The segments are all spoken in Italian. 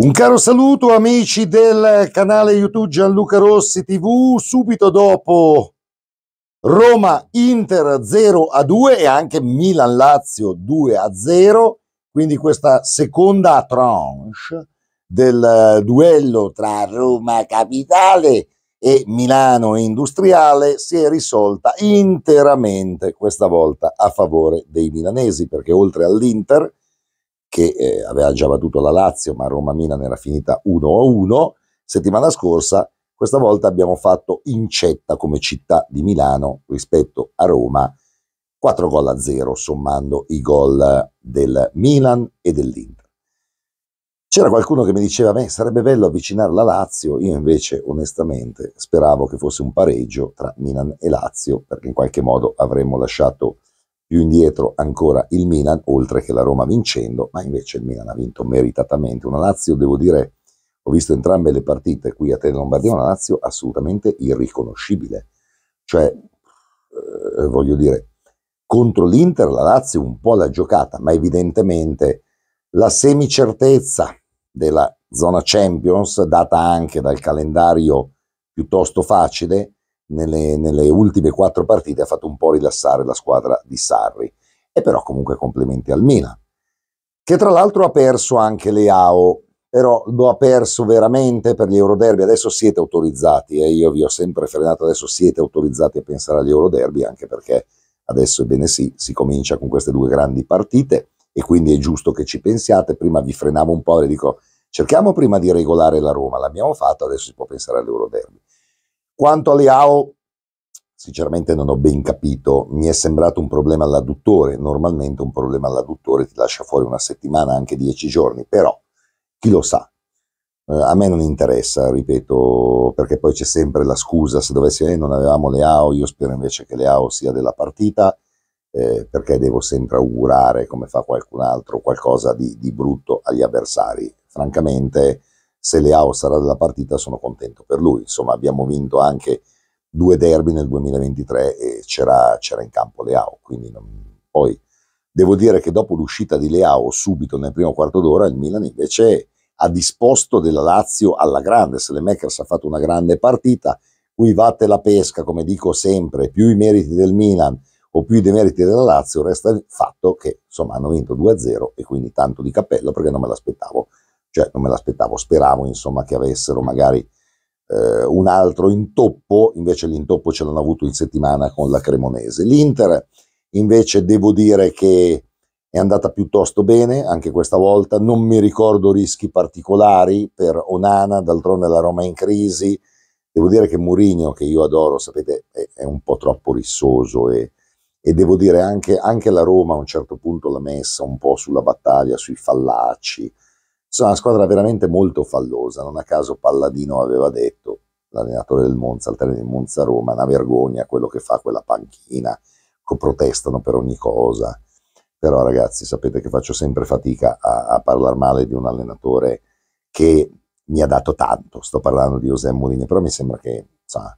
Un caro saluto amici del canale YouTube Gianluca Rossi TV, subito dopo Roma Inter 0 a 2 e anche Milan Lazio 2 a 0, quindi questa seconda tranche del eh, duello tra Roma Capitale e Milano Industriale si è risolta interamente questa volta a favore dei milanesi perché oltre all'Inter che eh, aveva già battuto la Lazio, ma Roma-Milan era finita 1-1. Settimana scorsa, questa volta abbiamo fatto incetta come città di Milano rispetto a Roma, 4 gol a 0 sommando i gol del Milan e dell'Inter. C'era qualcuno che mi diceva, beh, sarebbe bello avvicinare la Lazio, io invece onestamente speravo che fosse un pareggio tra Milan e Lazio, perché in qualche modo avremmo lasciato più indietro ancora il Milan, oltre che la Roma vincendo, ma invece il Milan ha vinto meritatamente. Una Lazio, devo dire, ho visto entrambe le partite qui a Tele Lombardia, una Lazio assolutamente irriconoscibile. Cioè, eh, voglio dire, contro l'Inter la Lazio un po' l'ha giocata, ma evidentemente la semicertezza della zona Champions, data anche dal calendario piuttosto facile, nelle, nelle, ultime quattro partite ha fatto un po' rilassare la squadra di Sarri. E però comunque complimenti al Milan, che tra l'altro ha perso anche Leao, però lo ha perso veramente per gli Euroderby. Adesso siete autorizzati, e eh, io vi ho sempre frenato, adesso siete autorizzati a pensare agli Euroderby, anche perché adesso, ebbene sì, si comincia con queste due grandi partite e quindi è giusto che ci pensiate. Prima vi frenavo un po' e dico cerchiamo prima di regolare la Roma, l'abbiamo fatto, adesso si può pensare all'Euroderby. Quanto a Leao, sinceramente non ho ben capito, mi è sembrato un problema all'adduttore, normalmente un problema all'adduttore ti lascia fuori una settimana, anche dieci giorni, però chi lo sa, eh, a me non interessa, ripeto, perché poi c'è sempre la scusa, se dovessi, eh, non avevamo Leao, io spero invece che Leao sia della partita, eh, perché devo sempre augurare, come fa qualcun altro, qualcosa di, di brutto agli avversari. Francamente, se Leao sarà della partita sono contento per lui, insomma abbiamo vinto anche due derby nel 2023 e c'era, in campo Leao, quindi non... poi devo dire che dopo l'uscita di Leao subito nel primo quarto d'ora il Milan invece ha disposto della Lazio alla grande, se le Makers ha fatto una grande partita, qui vatte la pesca, come dico sempre, più i meriti del Milan o più i demeriti della Lazio, resta il fatto che insomma hanno vinto 2-0 e quindi tanto di cappello perché non me l'aspettavo cioè non me l'aspettavo, speravo insomma che avessero magari eh, un altro intoppo, invece l'intoppo ce l'hanno avuto in settimana con la Cremonese. L'Inter invece devo dire che è andata piuttosto bene anche questa volta, non mi ricordo rischi particolari per Onana, d'altronde la Roma è in crisi, devo dire che Mourinho che io adoro, sapete, è, è un po' troppo rissoso e, e devo dire anche, anche, la Roma a un certo punto l'ha messa un po' sulla battaglia, sui fallaci, sono una squadra veramente molto fallosa, non a caso Palladino aveva detto, l'allenatore del Monza, al termine di Monza Roma, una vergogna quello che fa quella panchina, protestano per ogni cosa. Però ragazzi, sapete che faccio sempre fatica a, a parlare male di un allenatore che mi ha dato tanto, sto parlando di José Mourinho, però mi sembra che insomma,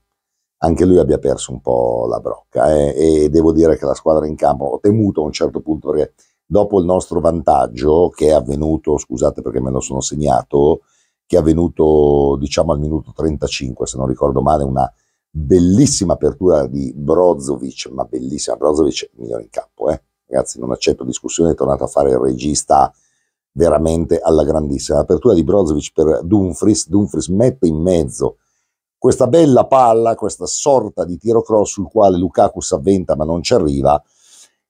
anche lui abbia perso un po' la brocca eh? e devo dire che la squadra in campo ho temuto a un certo punto perché dopo il nostro vantaggio che è avvenuto, scusate perché me lo sono segnato, che è avvenuto diciamo al minuto 35 se non ricordo male, una bellissima apertura di Brozovic, ma bellissima, Brozovic migliore in campo, eh? ragazzi non accetto discussione, è tornato a fare il regista veramente alla grandissima. L'apertura di Brozovic per Dumfries, Dumfries mette in mezzo questa bella palla, questa sorta di tiro cross sul quale Lukaku s'avventa ma non ci arriva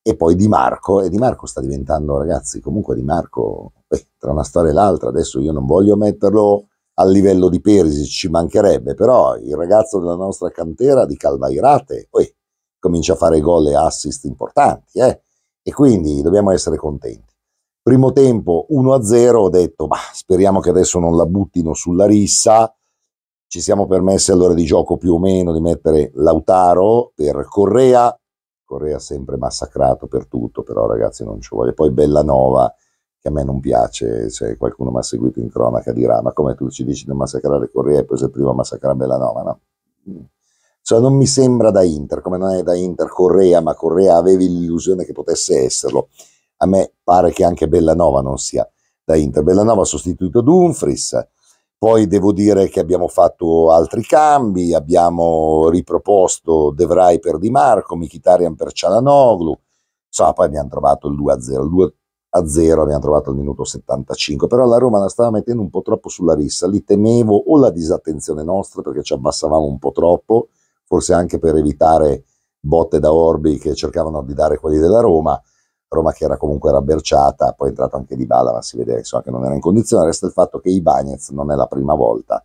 e poi Di Marco, e Di Marco sta diventando, ragazzi, comunque Di Marco, beh, tra una storia e l'altra, adesso io non voglio metterlo a livello di Perisic, ci mancherebbe, però il ragazzo della nostra cantera di Calvairate, poi comincia a fare gol e assist importanti, eh? e quindi dobbiamo essere contenti. Primo tempo 1-0, ho detto, ma speriamo che adesso non la buttino sulla rissa, ci siamo permessi all'ora di gioco più o meno di mettere Lautaro per Correa, Correa sempre massacrato per tutto, però ragazzi non ci vuole. Poi Bellanova, che a me non piace, cioè qualcuno mi ha seguito in cronaca dirà, ma come tu ci dici di massacrare Correa e poi sei il primo a massacrare Bellanova? No. Cioè non mi sembra da Inter, come non è da Inter Correa, ma Correa avevi l'illusione che potesse esserlo. A me pare che anche Bellanova non sia da Inter. Bellanova ha sostituito Dumfries, poi devo dire che abbiamo fatto altri cambi, abbiamo riproposto De Vrij per Di Marco, Michitarian per Cialanoglu, insomma poi abbiamo trovato il 2-0, il 2-0 abbiamo trovato il minuto 75, però la Roma la stava mettendo un po' troppo sulla rissa, lì temevo o la disattenzione nostra perché ci abbassavamo un po' troppo, forse anche per evitare botte da Orbi che cercavano di dare quelli della Roma, Roma che era comunque rabberciata, poi è entrata anche Di Bala, ma si vede insomma, che non era in condizione, resta il fatto che Ibanez non è la prima volta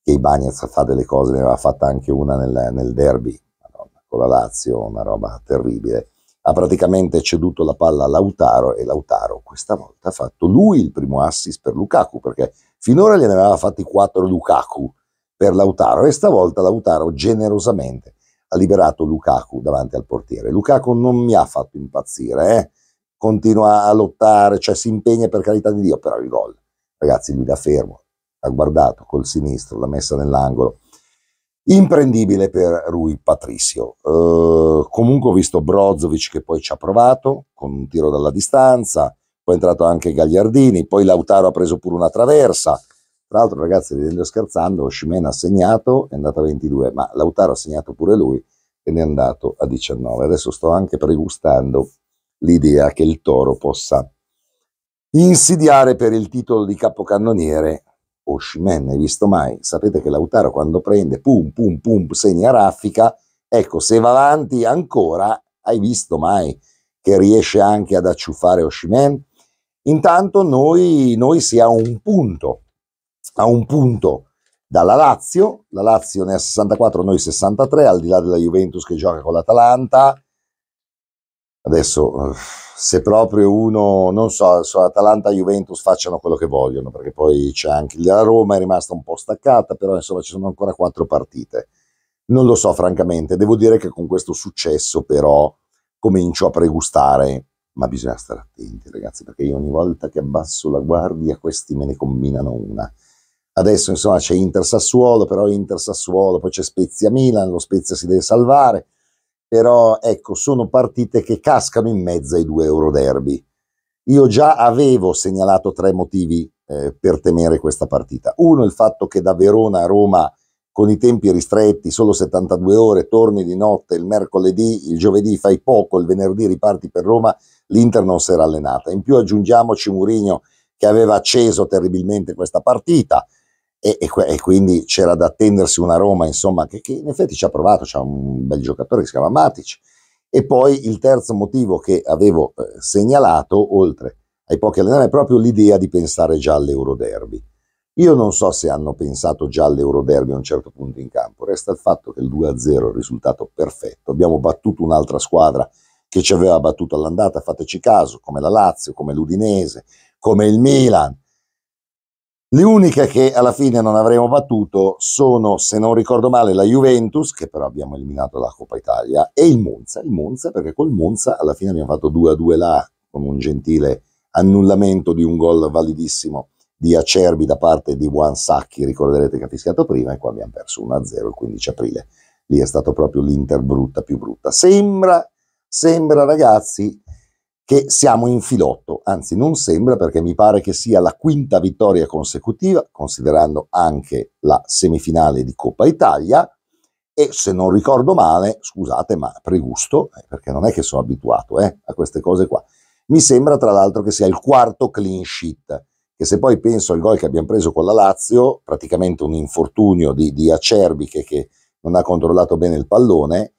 che Ibanez fa delle cose, ne aveva fatta anche una nel, nel derby Madonna, con la Lazio, una roba terribile, ha praticamente ceduto la palla a Lautaro e Lautaro questa volta ha fatto lui il primo assist per Lukaku, perché finora gliene aveva fatti quattro Lukaku per Lautaro e stavolta Lautaro generosamente ha liberato Lukaku davanti al portiere. Lukaku non mi ha fatto impazzire, eh? continua a lottare, cioè si impegna per carità di Dio, però il gol, ragazzi, lui da fermo, ha guardato col sinistro, l'ha messa nell'angolo. Imprendibile per Rui Patricio. Eh, comunque ho visto Brozovic che poi ci ha provato con un tiro dalla distanza, poi è entrato anche Gagliardini, poi Lautaro ha preso pure una traversa, tra l'altro, ragazzi, vedendo scherzando, Oscimena ha segnato, è andato a 22, ma Lautaro ha segnato pure lui e ne è andato a 19. Adesso sto anche pregustando l'idea che il Toro possa insidiare per il titolo di capocannoniere Oshimen, oh, hai visto mai? Sapete che Lautaro quando prende, pum, pum, pum, segna raffica, ecco, se va avanti ancora, hai visto mai che riesce anche ad acciuffare Oshimen? Intanto noi, noi si un punto a un punto dalla Lazio, la Lazio ne ha 64, noi 63, al di là della Juventus che gioca con l'Atalanta. Adesso, eh, se proprio uno, non so, so Atalanta e Juventus facciano quello che vogliono, perché poi c'è anche la Roma, è rimasta un po' staccata, però insomma ci sono ancora quattro partite. Non lo so, francamente, devo dire che con questo successo però comincio a pregustare, ma bisogna stare attenti ragazzi, perché io ogni volta che abbasso la guardia questi me ne combinano una adesso insomma c'è Inter Sassuolo, però Inter Sassuolo, poi c'è Spezia Milan, lo Spezia si deve salvare, però ecco, sono partite che cascano in mezzo ai due Euro Derby. Io già avevo segnalato tre motivi eh, per temere questa partita. Uno, il fatto che da Verona a Roma con i tempi ristretti, solo 72 ore, torni di notte, il mercoledì, il giovedì fai poco, il venerdì riparti per Roma, l'Inter non si era allenata. In più aggiungiamoci Murigno che aveva acceso terribilmente questa partita, e, e, e quindi c'era da attendersi una Roma, insomma, che, che in effetti ci ha provato, c'è un bel giocatore che si chiama Matic. E poi il terzo motivo che avevo eh, segnalato, oltre ai pochi allenamenti, è proprio l'idea di pensare già all'Euroderby. Io non so se hanno pensato già all'Euroderby a un certo punto in campo, resta il fatto che il 2-0 è il risultato perfetto, abbiamo battuto un'altra squadra che ci aveva battuto all'andata, fateci caso, come la Lazio, come l'Udinese, come il Milan, le uniche che alla fine non avremo battuto sono, se non ricordo male, la Juventus, che però abbiamo eliminato la Coppa Italia, e il Monza, il Monza perché col Monza alla fine abbiamo fatto 2-2 là con un gentile annullamento di un gol validissimo di Acerbi da parte di Juan Sacchi, ricorderete che ha fischiato prima, e qua abbiamo perso 1-0 il 15 aprile. Lì è stato proprio l'Inter brutta più brutta. Sembra, sembra ragazzi, che siamo in filotto, anzi non sembra perché mi pare che sia la quinta vittoria consecutiva, considerando anche la semifinale di Coppa Italia, e se non ricordo male, scusate ma pregusto, eh, perché non è che sono abituato eh, a queste cose qua, mi sembra tra l'altro che sia il quarto clean sheet, che se poi penso al gol che abbiamo preso con la Lazio, praticamente un infortunio di, di Acerbi che, che non ha controllato bene il pallone,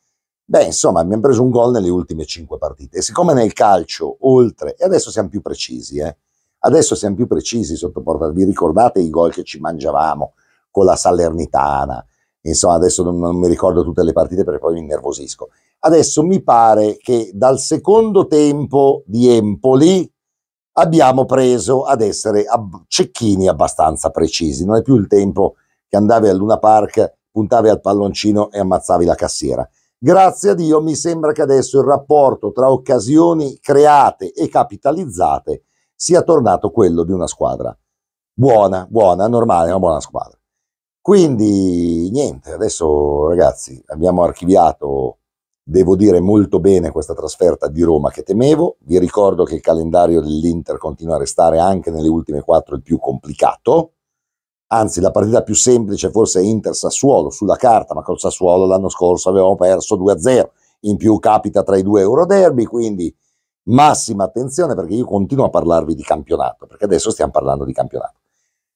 Beh, insomma, abbiamo preso un gol nelle ultime cinque partite. E siccome nel calcio, oltre, e adesso siamo più precisi, eh, adesso siamo più precisi sotto porta. Vi ricordate i gol che ci mangiavamo con la Salernitana? Insomma, adesso non, non mi ricordo tutte le partite perché poi mi innervosisco. Adesso mi pare che dal secondo tempo di Empoli abbiamo preso ad essere ab- cecchini abbastanza precisi. Non è più il tempo che andavi al Luna Park, puntavi al palloncino e ammazzavi la cassiera Grazie a Dio mi sembra che adesso il rapporto tra occasioni create e capitalizzate sia tornato quello di una squadra buona, buona, normale, una buona squadra. Quindi niente, adesso ragazzi abbiamo archiviato, devo dire molto bene questa trasferta di Roma che temevo, vi ricordo che il calendario dell'Inter continua a restare anche nelle ultime quattro il più complicato, anzi la partita più semplice forse è Inter-Sassuolo sulla carta, ma col Sassuolo l'anno scorso avevamo perso 2-0, in più capita tra i due Euro Derby, quindi massima attenzione perché io continuo a parlarvi di campionato, perché adesso stiamo parlando di campionato.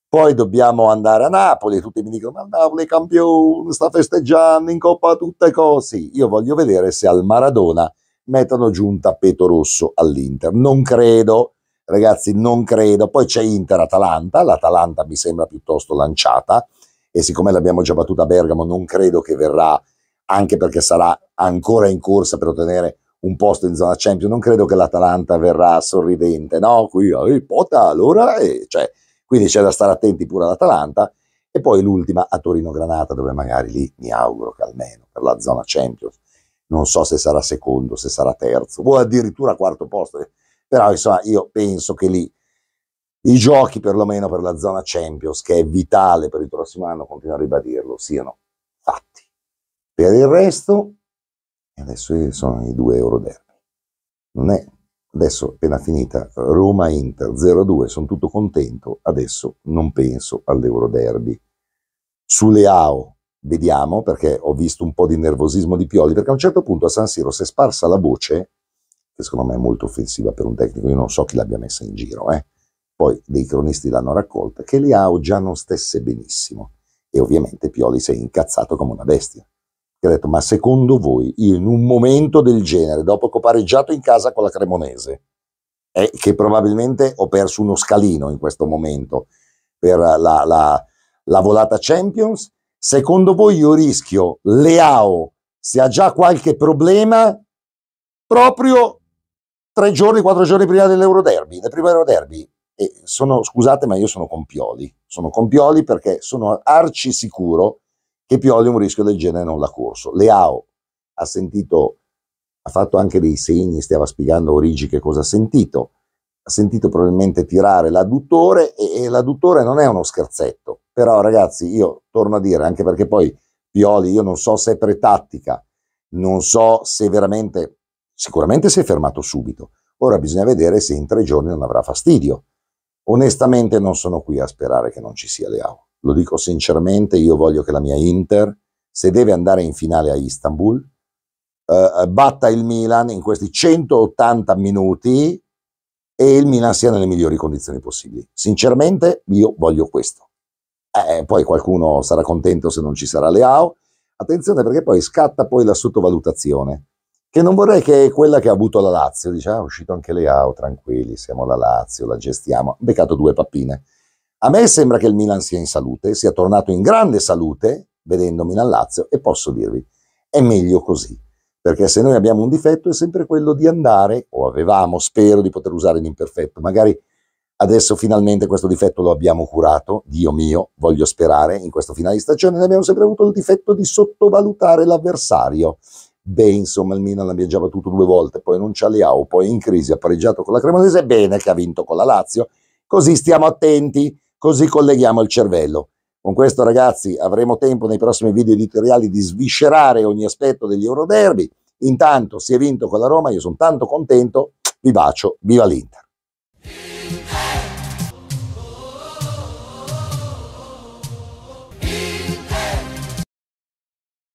Poi dobbiamo andare a Napoli, tutti mi dicono ma Napoli è campione, sta festeggiando in Coppa tutte cose. io voglio vedere se al Maradona mettono giù un tappeto rosso all'Inter, non credo ragazzi non credo, poi c'è Inter-Atalanta, l'Atalanta mi sembra piuttosto lanciata e siccome l'abbiamo già battuta a Bergamo non credo che verrà, anche perché sarà ancora in corsa per ottenere un posto in zona Champions, non credo che l'Atalanta verrà sorridente, no? Qui, eh, pota, allora, eh, cioè, quindi c'è da stare attenti pure all'Atalanta e poi l'ultima a Torino-Granata dove magari lì mi auguro che almeno per la zona Champions non so se sarà secondo, se sarà terzo o addirittura quarto posto però insomma io penso che lì i giochi perlomeno per la zona Champions, che è vitale per il prossimo anno, continuo a ribadirlo, siano fatti. Per il resto, adesso sono i due euro derby. Non è adesso appena finita Roma-Inter 0-2, sono tutto contento, adesso non penso all'euro derby. Sulle AO vediamo, perché ho visto un po' di nervosismo di Pioli, perché a un certo punto a San Siro si è sparsa la voce che secondo me è molto offensiva per un tecnico, io non so chi l'abbia messa in giro, eh. poi dei cronisti l'hanno raccolta, che Leao già non stesse benissimo e ovviamente Pioli si è incazzato come una bestia, che ha detto ma secondo voi in un momento del genere, dopo che ho pareggiato in casa con la Cremonese, è eh, che probabilmente ho perso uno scalino in questo momento per la, la, la volata Champions, secondo voi io rischio Leao se ha già qualche problema proprio tre giorni, quattro giorni prima dell'Euroderby, del primo Euroderby. E sono, scusate, ma io sono con Pioli. Sono con Pioli perché sono arci sicuro che Pioli un rischio del genere non l'ha corso. Leao ha sentito, ha fatto anche dei segni, stava spiegando a Origi che cosa ha sentito. Ha sentito probabilmente tirare l'adduttore e, e l'adduttore non è uno scherzetto. Però ragazzi, io torno a dire, anche perché poi Pioli, io non so se è pretattica, non so se veramente Sicuramente si è fermato subito, ora bisogna vedere se in tre giorni non avrà fastidio. Onestamente non sono qui a sperare che non ci sia Leao. Lo dico sinceramente, io voglio che la mia Inter, se deve andare in finale a Istanbul, eh, batta il Milan in questi 180 minuti e il Milan sia nelle migliori condizioni possibili. Sinceramente io voglio questo. Eh, poi qualcuno sarà contento se non ci sarà Leao. Attenzione perché poi scatta poi la sottovalutazione che non vorrei che è quella che ha avuto la Lazio, dice ah, è uscito anche Leao, ah, oh, tranquilli, siamo la Lazio, la gestiamo, ha beccato due pappine. A me sembra che il Milan sia in salute, sia tornato in grande salute vedendo Milan-Lazio e posso dirvi, è meglio così, perché se noi abbiamo un difetto è sempre quello di andare, o avevamo, spero di poter usare l'imperfetto, magari adesso finalmente questo difetto lo abbiamo curato, Dio mio, voglio sperare, in questo finale di stagione ne abbiamo sempre avuto il difetto di sottovalutare l'avversario beh, insomma, il Milan l'abbiamo già battuto due volte, poi non c'ha alliamo, poi in crisi ha pareggiato con la Cremonese, bene che ha vinto con la Lazio, così stiamo attenti, così colleghiamo il cervello. Con questo ragazzi avremo tempo nei prossimi video editoriali di sviscerare ogni aspetto degli Euroderby. Intanto si è vinto con la Roma, io sono tanto contento, vi bacio, viva l'Inter.